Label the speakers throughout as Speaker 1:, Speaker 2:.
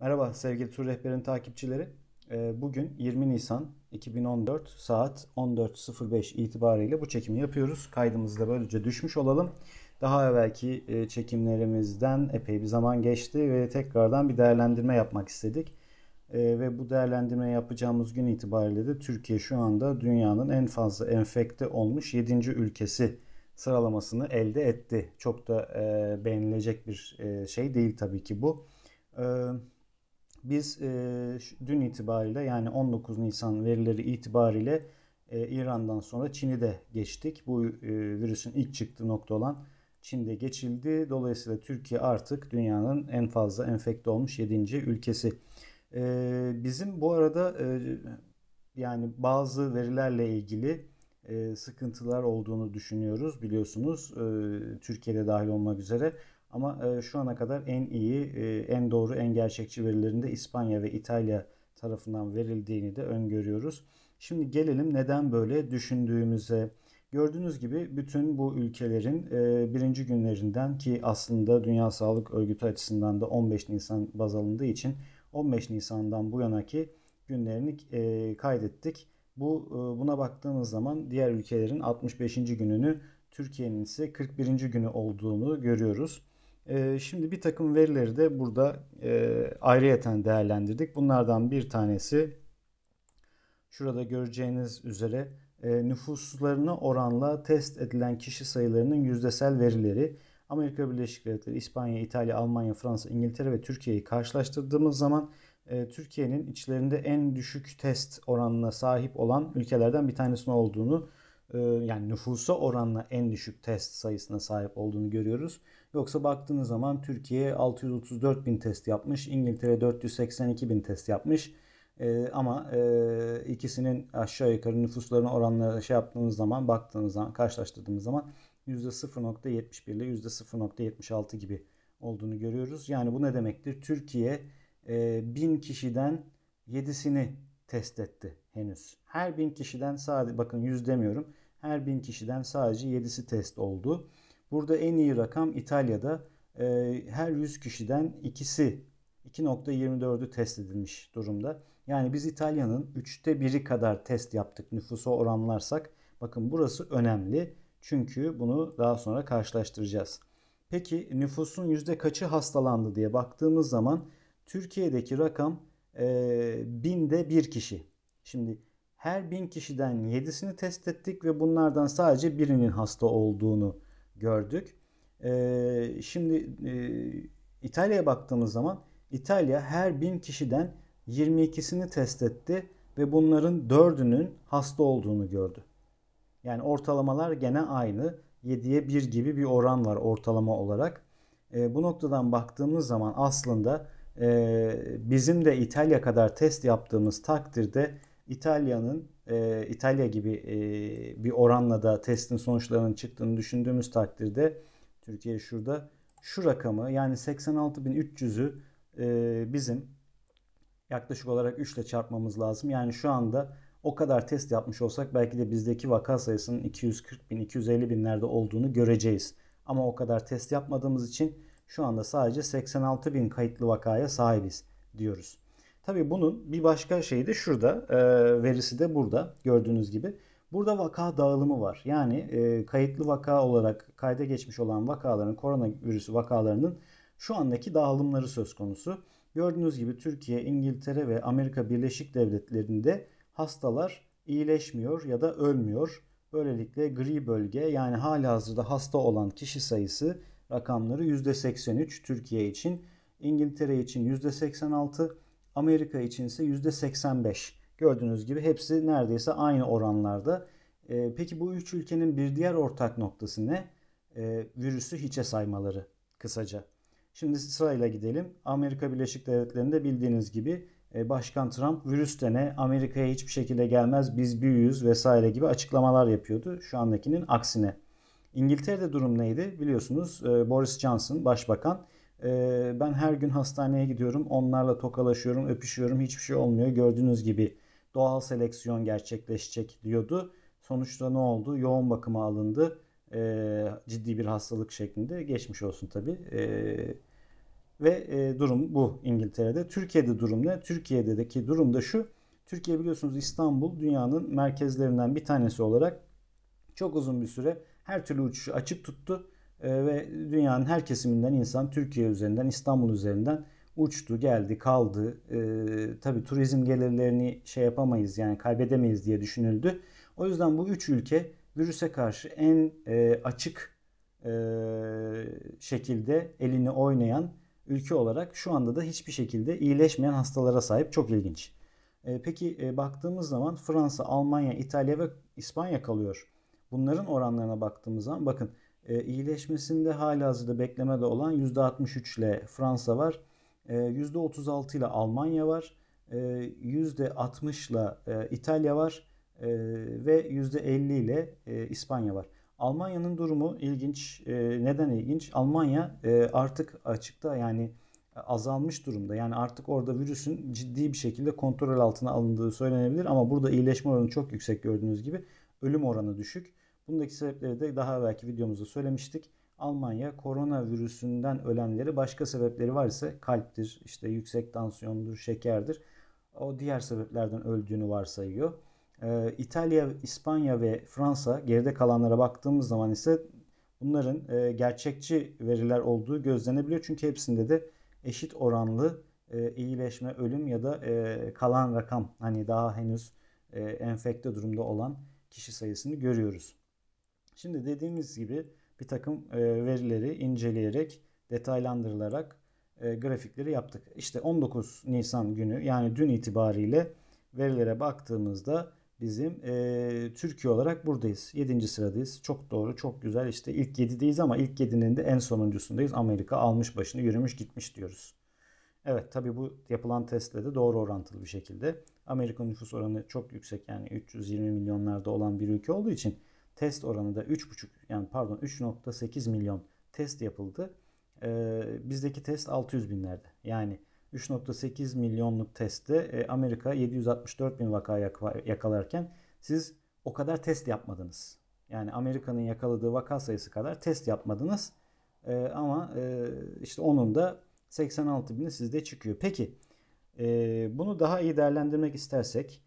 Speaker 1: Merhaba sevgili tur rehberin takipçileri. Ee, bugün 20 Nisan 2014 saat 14.05 itibariyle bu çekimi yapıyoruz. Kaydımızda böylece düşmüş olalım. Daha evvelki e, çekimlerimizden epey bir zaman geçti ve tekrardan bir değerlendirme yapmak istedik. Ee, ve bu değerlendirme yapacağımız gün itibariyle de Türkiye şu anda dünyanın en fazla enfekte olmuş 7. ülkesi sıralamasını elde etti. Çok da e, beğenilecek bir e, şey değil tabii ki bu. Evet biz e, dün itibariyle yani 19 Nisan verileri itibariyle e, İran'dan sonra Çin'i de geçtik. Bu e, virüsün ilk çıktığı nokta olan Çin'de geçildi. Dolayısıyla Türkiye artık dünyanın en fazla enfekte olmuş 7. ülkesi. E, bizim bu arada e, yani bazı verilerle ilgili e, sıkıntılar olduğunu düşünüyoruz biliyorsunuz e, Türkiye'de dahil olmak üzere. Ama e, şu ana kadar en iyi, e, en doğru, en gerçekçi verilerinde İspanya ve İtalya tarafından verildiğini de öngörüyoruz. Şimdi gelelim neden böyle düşündüğümüze. Gördüğünüz gibi bütün bu ülkelerin e, birinci günlerinden ki aslında Dünya Sağlık Örgütü açısından da 15 Nisan baz alındığı için 15 Nisan'dan bu yanaki günlerini kaydettik. Bu buna baktığımız zaman diğer ülkelerin 65. gününü Türkiye'nin ise 41. günü olduğunu görüyoruz. Ee, şimdi bir takım verileri de burada e, ayrıyeten değerlendirdik. Bunlardan bir tanesi şurada göreceğiniz üzere e, nüfuslarına oranla test edilen kişi sayılarının yüzdesel verileri. Amerika Birleşik Devletleri, İspanya, İtalya, Almanya, Fransa, İngiltere ve Türkiye'yi karşılaştırdığımız zaman e, Türkiye'nin içlerinde en düşük test oranına sahip olan ülkelerden bir tanesi olduğunu e, yani nüfusa oranla en düşük test sayısına sahip olduğunu görüyoruz. Yoksa baktığınız zaman Türkiye 634 bin test yapmış. İngiltere 482 bin test yapmış. E, ama e, ikisinin aşağı yukarı nüfuslarını oranları şey yaptığınız zaman baktığınız zaman karşılaştırdığımız zaman %0.71 ile %0.76 gibi olduğunu görüyoruz. Yani bu ne demektir? Türkiye e, 1000 kişiden 7'sini test etti henüz. Her 1000 kişiden sadece bakın yüz demiyorum. Her 1000 kişiden sadece 7'si test oldu. Burada en iyi rakam İtalya'da e, her 100 kişiden ikisi 2.24'ü test edilmiş durumda. Yani biz İtalya'nın 3'te 1'i kadar test yaptık nüfusa oranlarsak. Bakın burası önemli çünkü bunu daha sonra karşılaştıracağız. Peki nüfusun yüzde kaçı hastalandı diye baktığımız zaman Türkiye'deki rakam e, binde bir kişi. Şimdi her bin kişiden yedisini test ettik ve bunlardan sadece birinin hasta olduğunu gördük. E, şimdi e, İtalya'ya baktığımız zaman İtalya her bin kişiden 22'sini test etti ve bunların dördünün hasta olduğunu gördü. Yani ortalamalar gene aynı. 7'ye 1 gibi bir oran var ortalama olarak. E, bu noktadan baktığımız zaman aslında e, bizim de İtalya kadar test yaptığımız takdirde İtalya'nın e, İtalya gibi e, bir oranla da testin sonuçlarının çıktığını düşündüğümüz takdirde Türkiye şurada şu rakamı yani 86.300'ü e, bizim yaklaşık olarak 3 ile çarpmamız lazım. Yani şu anda o kadar test yapmış olsak belki de bizdeki vaka sayısının 240 bin, 250 binlerde olduğunu göreceğiz. Ama o kadar test yapmadığımız için şu anda sadece 86.000 kayıtlı vakaya sahibiz diyoruz. Tabii bunun bir başka şeyi de şurada. E, verisi de burada gördüğünüz gibi. Burada vaka dağılımı var. Yani e, kayıtlı vaka olarak kayda geçmiş olan vakaların, koronavirüsü vakalarının şu andaki dağılımları söz konusu. Gördüğünüz gibi Türkiye, İngiltere ve Amerika Birleşik Devletleri'nde hastalar iyileşmiyor ya da ölmüyor. Böylelikle gri bölge yani hali hazırda hasta olan kişi sayısı rakamları %83 Türkiye için, İngiltere için %86, Amerika için ise %85. Gördüğünüz gibi hepsi neredeyse aynı oranlarda. E, peki bu üç ülkenin bir diğer ortak noktası ne? E, virüsü hiçe saymaları kısaca. Şimdi sırayla gidelim. Amerika Birleşik Devletleri'nde bildiğiniz gibi e, Başkan Trump virüs de ne Amerika'ya hiçbir şekilde gelmez biz büyüyüz vesaire gibi açıklamalar yapıyordu. Şu andakinin aksine. İngiltere'de durum neydi? Biliyorsunuz e, Boris Johnson başbakan ee, ben her gün hastaneye gidiyorum. Onlarla tokalaşıyorum, öpüşüyorum. Hiçbir şey olmuyor. Gördüğünüz gibi doğal seleksiyon gerçekleşecek diyordu. Sonuçta ne oldu? Yoğun bakıma alındı. Ee, ciddi bir hastalık şeklinde. Geçmiş olsun tabii. Ee, ve e, durum bu İngiltere'de. Türkiye'de durum ne? Türkiye'deki durum da şu. Türkiye biliyorsunuz İstanbul dünyanın merkezlerinden bir tanesi olarak çok uzun bir süre her türlü uçuşu açık tuttu. Ee, ve dünyanın her kesiminden insan Türkiye üzerinden, İstanbul üzerinden uçtu, geldi, kaldı. E, tabii turizm gelirlerini şey yapamayız yani kaybedemeyiz diye düşünüldü. O yüzden bu üç ülke virüse karşı en e, açık e, şekilde elini oynayan ülke olarak şu anda da hiçbir şekilde iyileşmeyen hastalara sahip. Çok ilginç. E, peki e, baktığımız zaman Fransa, Almanya, İtalya ve İspanya kalıyor. Bunların oranlarına baktığımız zaman bakın e, iyileşmesinde hala hazırda beklemede olan %63 ile Fransa var. E, %36 ile Almanya var. E, %60 ile e, İtalya var. E, ve %50 ile e, İspanya var. Almanya'nın durumu ilginç. E, neden ilginç? Almanya e, artık açıkta yani azalmış durumda. Yani artık orada virüsün ciddi bir şekilde kontrol altına alındığı söylenebilir ama burada iyileşme oranı çok yüksek gördüğünüz gibi ölüm oranı düşük. Bundaki sebepleri de daha belki videomuzda söylemiştik. Almanya koronavirüsünden ölenleri başka sebepleri var ise kalptir, işte yüksek tansiyondur, şekerdir. O diğer sebeplerden öldüğünü varsayıyor. Ee, İtalya, İspanya ve Fransa geride kalanlara baktığımız zaman ise bunların e, gerçekçi veriler olduğu gözlenebiliyor. Çünkü hepsinde de eşit oranlı e, iyileşme, ölüm ya da e, kalan rakam hani daha henüz e, enfekte durumda olan kişi sayısını görüyoruz. Şimdi dediğimiz gibi bir takım e, verileri inceleyerek, detaylandırılarak e, grafikleri yaptık. İşte 19 Nisan günü yani dün itibariyle verilere baktığımızda bizim e, Türkiye olarak buradayız. 7. sıradayız. Çok doğru, çok güzel. İşte ilk 7'deyiz ama ilk 7'nin de en sonuncusundayız. Amerika almış başını yürümüş gitmiş diyoruz. Evet tabi bu yapılan testle de doğru orantılı bir şekilde. Amerika nüfus oranı çok yüksek yani 320 milyonlarda olan bir ülke olduğu için Test oranı da 3,5 yani pardon 3.8 milyon test yapıldı. E, bizdeki test 600 binlerde. Yani 3.8 milyonluk testte e, Amerika 764 bin vaka yakalarken siz o kadar test yapmadınız. Yani Amerika'nın yakaladığı vaka sayısı kadar test yapmadınız. E, ama e, işte onun da 86 bini sizde çıkıyor. Peki e, bunu daha iyi değerlendirmek istersek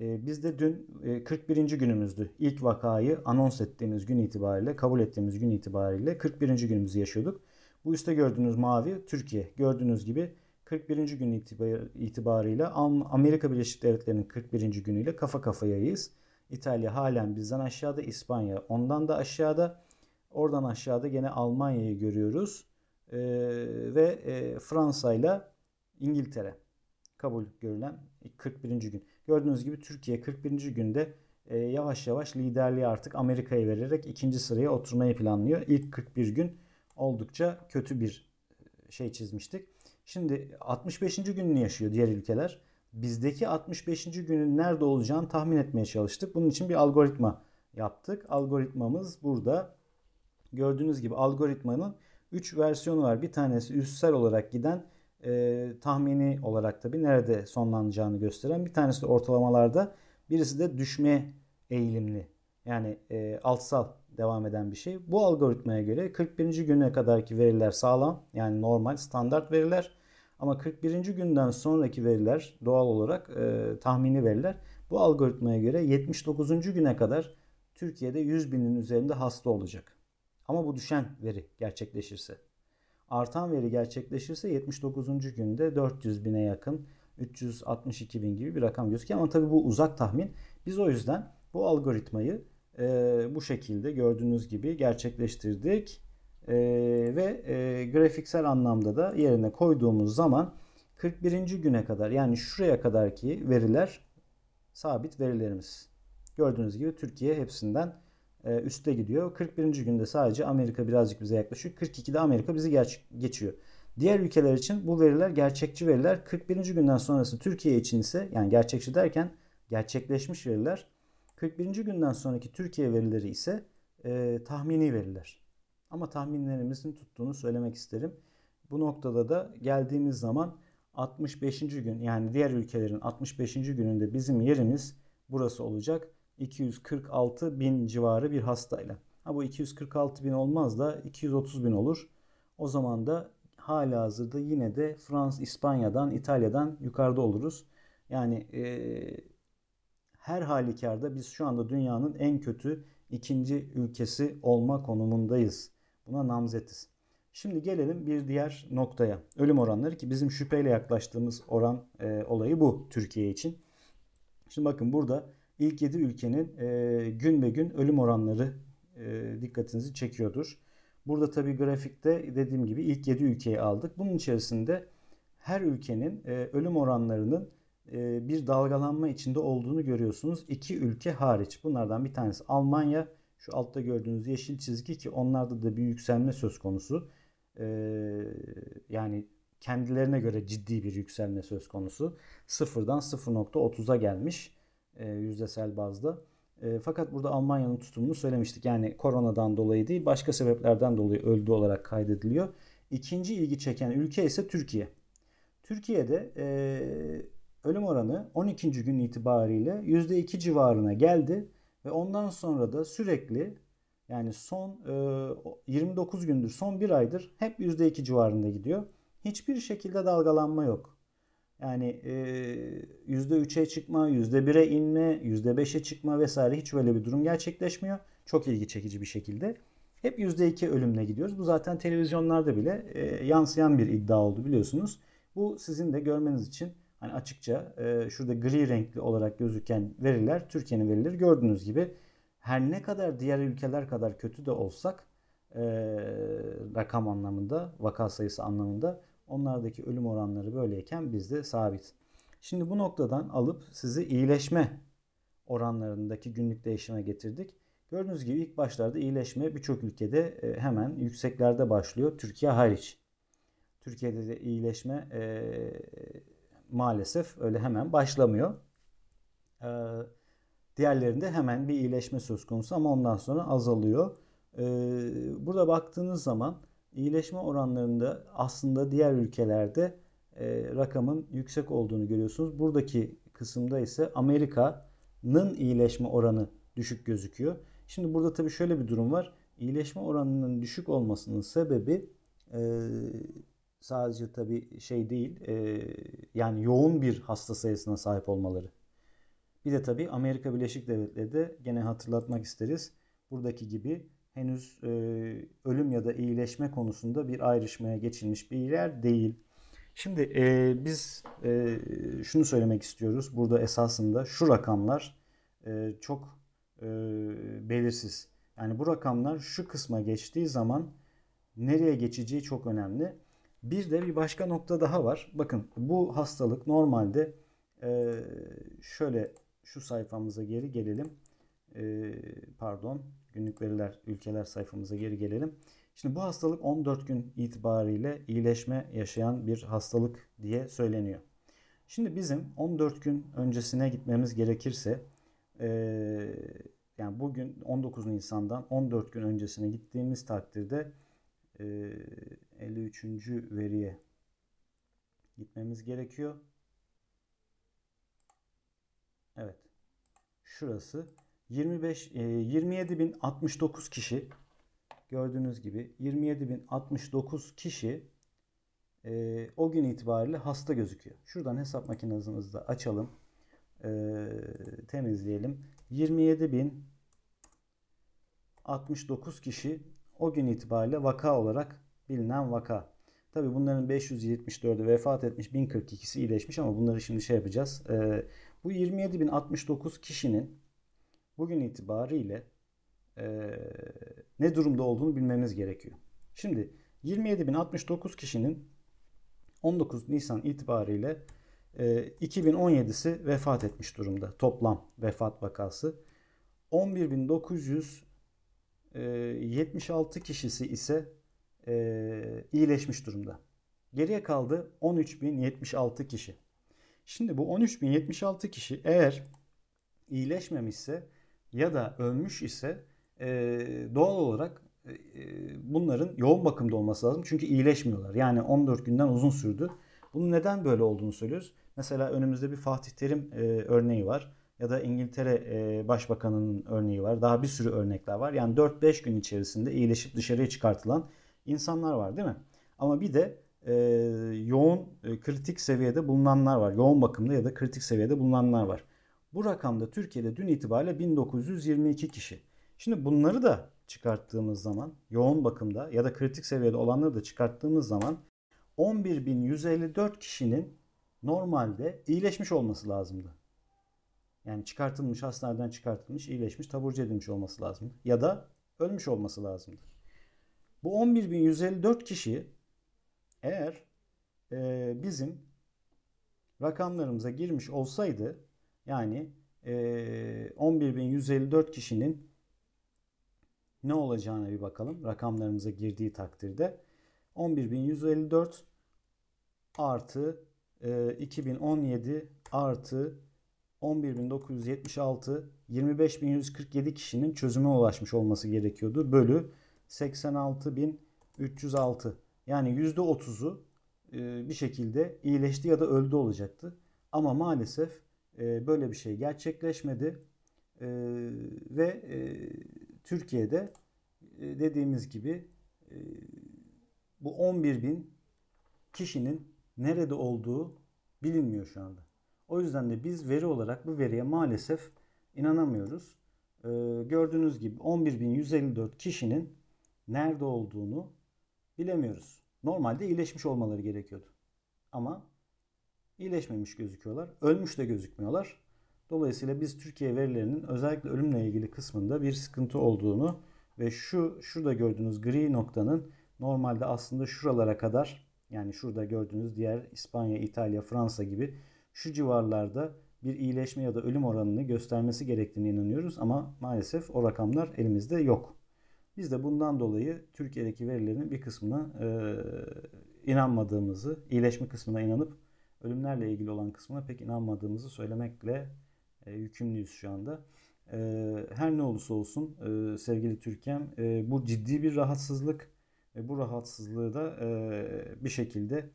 Speaker 1: ee, biz de dün 41. E, günümüzdü. İlk vakayı anons ettiğimiz gün itibariyle, kabul ettiğimiz gün itibariyle 41. günümüzü yaşıyorduk. Bu üstte gördüğünüz mavi Türkiye. Gördüğünüz gibi 41. gün itibariyle Amerika Birleşik Devletleri'nin 41. günüyle kafa kafayayız. İtalya halen bizden aşağıda, İspanya ondan da aşağıda. Oradan aşağıda gene Almanya'yı görüyoruz. Ee, ve e, Fransa ile İngiltere kabul görülen 41. gün. Gördüğünüz gibi Türkiye 41. günde e, yavaş yavaş liderliği artık Amerika'ya vererek ikinci sıraya oturmayı planlıyor. İlk 41 gün oldukça kötü bir e, şey çizmiştik. Şimdi 65. gününü yaşıyor diğer ülkeler. Bizdeki 65. günün nerede olacağını tahmin etmeye çalıştık. Bunun için bir algoritma yaptık. Algoritmamız burada. Gördüğünüz gibi algoritmanın 3 versiyonu var. Bir tanesi üstsel olarak giden e, tahmini olarak tabii nerede sonlanacağını gösteren. Bir tanesi de ortalamalarda, birisi de düşme eğilimli yani e, altsal devam eden bir şey. Bu algoritmaya göre 41. güne kadarki veriler sağlam yani normal standart veriler ama 41. günden sonraki veriler doğal olarak e, tahmini veriler. Bu algoritmaya göre 79. güne kadar Türkiye'de 100 binin üzerinde hasta olacak. Ama bu düşen veri gerçekleşirse. Artan veri gerçekleşirse 79. günde 400 bine yakın 362 bin gibi bir rakam gözüküyor. Ama tabii bu uzak tahmin. Biz o yüzden bu algoritmayı e, bu şekilde gördüğünüz gibi gerçekleştirdik. E, ve e, grafiksel anlamda da yerine koyduğumuz zaman 41. güne kadar yani şuraya kadarki veriler sabit verilerimiz. Gördüğünüz gibi Türkiye hepsinden e, üstte gidiyor. 41. günde sadece Amerika birazcık bize yaklaşıyor. 42'de Amerika bizi geçiyor. Diğer ülkeler için bu veriler gerçekçi veriler. 41. günden sonrası Türkiye için ise yani gerçekçi derken gerçekleşmiş veriler. 41. günden sonraki Türkiye verileri ise e, tahmini veriler. Ama tahminlerimizin tuttuğunu söylemek isterim. Bu noktada da geldiğimiz zaman 65. gün yani diğer ülkelerin 65. gününde bizim yerimiz burası olacak. 246 bin civarı bir hastayla. Ha bu 246 bin olmaz da 230 bin olur. O zaman da hala hazırda yine de Fransa, İspanya'dan, İtalya'dan yukarıda oluruz. Yani e, her halükarda biz şu anda dünyanın en kötü ikinci ülkesi olma konumundayız. Buna namzetiz. Şimdi gelelim bir diğer noktaya. Ölüm oranları ki bizim şüpheyle yaklaştığımız oran e, olayı bu Türkiye için. Şimdi bakın burada İlk 7 ülkenin e, gün be gün ölüm oranları e, dikkatinizi çekiyordur. Burada tabi grafikte dediğim gibi ilk 7 ülkeyi aldık. Bunun içerisinde her ülkenin e, ölüm oranlarının e, bir dalgalanma içinde olduğunu görüyorsunuz. İki ülke hariç. Bunlardan bir tanesi Almanya. Şu altta gördüğünüz yeşil çizgi ki onlarda da bir yükselme söz konusu. E, yani kendilerine göre ciddi bir yükselme söz konusu. Sıfırdan 0.30'a gelmiş e, yüzdesel bazda. E, fakat burada Almanya'nın tutumunu söylemiştik. Yani koronadan dolayı değil başka sebeplerden dolayı öldü olarak kaydediliyor. İkinci ilgi çeken ülke ise Türkiye. Türkiye'de e, ölüm oranı 12. gün itibariyle %2 civarına geldi ve ondan sonra da sürekli yani son e, 29 gündür son bir aydır hep %2 civarında gidiyor. Hiçbir şekilde dalgalanma yok. Yani %3'e çıkma, %1'e inme, %5'e çıkma vesaire hiç böyle bir durum gerçekleşmiyor. Çok ilgi çekici bir şekilde. Hep %2 ölümle gidiyoruz. Bu zaten televizyonlarda bile e, yansıyan bir iddia oldu biliyorsunuz. Bu sizin de görmeniz için hani açıkça e, şurada gri renkli olarak gözüken veriler Türkiye'nin verileri gördüğünüz gibi her ne kadar diğer ülkeler kadar kötü de olsak e, rakam anlamında, vaka sayısı anlamında Onlardaki ölüm oranları böyleyken bizde sabit. Şimdi bu noktadan alıp sizi iyileşme oranlarındaki günlük değişime getirdik. Gördüğünüz gibi ilk başlarda iyileşme birçok ülkede e, hemen yükseklerde başlıyor. Türkiye hariç. Türkiye'de de iyileşme e, maalesef öyle hemen başlamıyor. E, diğerlerinde hemen bir iyileşme söz konusu ama ondan sonra azalıyor. E, burada baktığınız zaman iyileşme oranlarında aslında diğer ülkelerde e, rakamın yüksek olduğunu görüyorsunuz. Buradaki kısımda ise Amerika'nın iyileşme oranı düşük gözüküyor. Şimdi burada tabii şöyle bir durum var. İyileşme oranının düşük olmasının sebebi e, sadece tabii şey değil e, yani yoğun bir hasta sayısına sahip olmaları. Bir de tabii Amerika Birleşik Devletleri'de gene hatırlatmak isteriz. Buradaki gibi henüz e, ölüm ya da iyileşme konusunda bir ayrışmaya geçilmiş bir yer değil. Şimdi e, biz e, şunu söylemek istiyoruz. Burada esasında şu rakamlar e, çok e, belirsiz. Yani bu rakamlar şu kısma geçtiği zaman nereye geçeceği çok önemli. Bir de bir başka nokta daha var. Bakın bu hastalık normalde e, şöyle şu sayfamıza geri gelelim. E, pardon günlük veriler ülkeler sayfamıza geri gelelim. Şimdi bu hastalık 14 gün itibariyle iyileşme yaşayan bir hastalık diye söyleniyor. Şimdi bizim 14 gün öncesine gitmemiz gerekirse e, yani bugün 19 Nisan'dan 14 gün öncesine gittiğimiz takdirde e, 53. veriye gitmemiz gerekiyor. Evet. Şurası 27069 e, kişi gördüğünüz gibi 27069 kişi e, o gün itibariyle hasta gözüküyor. Şuradan hesap makinamızı de açalım. E, temizleyelim. 27069 kişi o gün itibariyle vaka olarak bilinen vaka. Tabi bunların 574'ü vefat etmiş, 1042'si iyileşmiş ama bunları şimdi şey yapacağız. E, bu 27069 kişinin bugün itibariyle e, ne durumda olduğunu bilmemiz gerekiyor. Şimdi 27.069 kişinin 19 Nisan itibariyle e, 2017'si vefat etmiş durumda. Toplam vefat vakası. 11.976 kişisi ise e, iyileşmiş durumda. Geriye kaldı 13.076 kişi. Şimdi bu 13.076 kişi eğer iyileşmemişse ya da ölmüş ise e, doğal olarak e, e, bunların yoğun bakımda olması lazım. Çünkü iyileşmiyorlar. Yani 14 günden uzun sürdü. Bunun neden böyle olduğunu söylüyoruz. Mesela önümüzde bir Fatih Terim e, örneği var. Ya da İngiltere e, Başbakanı'nın örneği var. Daha bir sürü örnekler var. Yani 4-5 gün içerisinde iyileşip dışarıya çıkartılan insanlar var değil mi? Ama bir de e, yoğun e, kritik seviyede bulunanlar var. Yoğun bakımda ya da kritik seviyede bulunanlar var. Bu rakamda Türkiye'de dün itibariyle 1922 kişi. Şimdi bunları da çıkarttığımız zaman yoğun bakımda ya da kritik seviyede olanları da çıkarttığımız zaman 11.154 kişinin normalde iyileşmiş olması lazımdı. Yani çıkartılmış, hastaneden çıkartılmış, iyileşmiş, taburcu edilmiş olması lazımdı. Ya da ölmüş olması lazımdı. Bu 11.154 kişi eğer e, bizim rakamlarımıza girmiş olsaydı yani e, 11.154 kişinin ne olacağına bir bakalım. Rakamlarımıza girdiği takdirde 11.154 artı e, 2017 artı 11.976 25.147 kişinin çözüme ulaşmış olması gerekiyordu. Bölü 86.306 yani %30'u bir şekilde iyileşti ya da öldü olacaktı. Ama maalesef ee, böyle bir şey gerçekleşmedi. Ee, ve e, Türkiye'de e, dediğimiz gibi e, bu 11 bin kişinin nerede olduğu bilinmiyor şu anda. O yüzden de biz veri olarak bu veriye maalesef inanamıyoruz. Ee, gördüğünüz gibi 11.154 kişinin nerede olduğunu bilemiyoruz. Normalde iyileşmiş olmaları gerekiyordu. Ama iyileşmemiş gözüküyorlar. Ölmüş de gözükmüyorlar. Dolayısıyla biz Türkiye verilerinin özellikle ölümle ilgili kısmında bir sıkıntı olduğunu ve şu şurada gördüğünüz gri noktanın normalde aslında şuralara kadar yani şurada gördüğünüz diğer İspanya, İtalya, Fransa gibi şu civarlarda bir iyileşme ya da ölüm oranını göstermesi gerektiğine inanıyoruz ama maalesef o rakamlar elimizde yok. Biz de bundan dolayı Türkiye'deki verilerin bir kısmına e, inanmadığımızı, iyileşme kısmına inanıp ölümlerle ilgili olan kısmına pek inanmadığımızı söylemekle e, yükümlüyüz şu anda. E, her ne olursa olsun e, sevgili Türkiye'm e, bu ciddi bir rahatsızlık ve bu rahatsızlığı da e, bir şekilde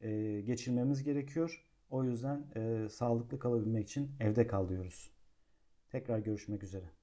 Speaker 1: e, geçirmemiz gerekiyor. O yüzden e, sağlıklı kalabilmek için evde kal diyoruz. Tekrar görüşmek üzere.